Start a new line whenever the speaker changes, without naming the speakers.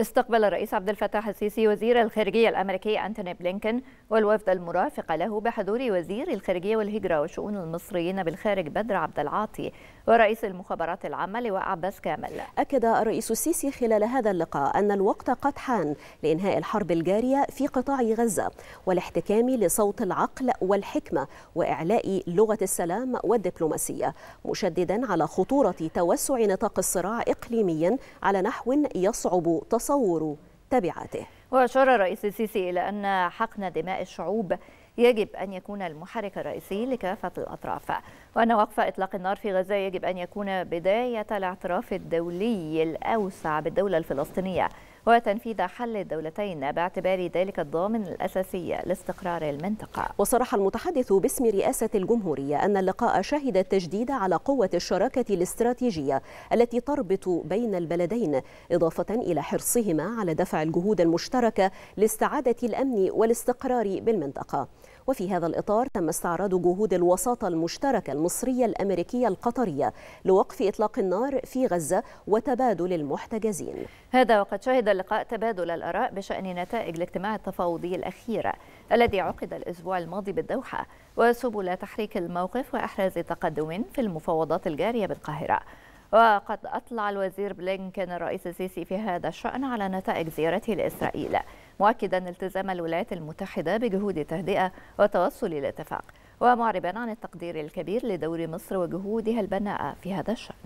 استقبل الرئيس عبد الفتاح السيسي وزير الخارجية الأمريكي أنتوني بلينكن والوفد المرافق له بحضور وزير الخارجية والهجرة وشؤون المصريين بالخارج بدر عبد العاطي ورئيس المخابرات العامة لواء عباس
كامل أكد الرئيس السيسي خلال هذا اللقاء أن الوقت قد حان لإنهاء الحرب الجارية في قطاع غزة والاحتكام لصوت العقل والحكمة وإعلاء لغة السلام والدبلوماسية مشددا على خطورة توسع نطاق الصراع إقليميا على نحو يصعب تصل تصور تبعاته
وأشار الرئيس السيسي إلى أن حقن دماء الشعوب يجب أن يكون المحرك الرئيسي لكافة الأطراف وأن وقف إطلاق النار في غزة يجب أن يكون بداية الاعتراف الدولي الأوسع بالدولة الفلسطينية وتنفيذ حل الدولتين باعتبار ذلك الضامن الأساسي لاستقرار
المنطقة وصرح المتحدث باسم رئاسة الجمهورية أن اللقاء شهد التجديد على قوة الشراكة الاستراتيجية التي تربط بين البلدين إضافة إلى حرصهما على دفع الجهود المشتركة لاستعادة الأمن والاستقرار بالمنطقة وفي هذا الإطار تم استعراض جهود الوساطة المشتركة المصرية الأمريكية القطرية لوقف إطلاق النار في غزة وتبادل المحتجزين
هذا وقد شهد اللقاء تبادل الآراء بشأن نتائج الاجتماع التفاوضي الأخير الذي عقد الأسبوع الماضي بالدوحة وسبل تحريك الموقف وأحراز تقدم في المفاوضات الجارية بالقاهرة وقد أطلع الوزير بلينكن الرئيس السيسي في هذا الشأن على نتائج زيارته لإسرائيل مؤكدا التزام الولايات المتحدة بجهود التهدئة والتوصل إلى اتفاق ومعربا عن التقدير الكبير لدور مصر وجهودها البناءة في هذا الشأن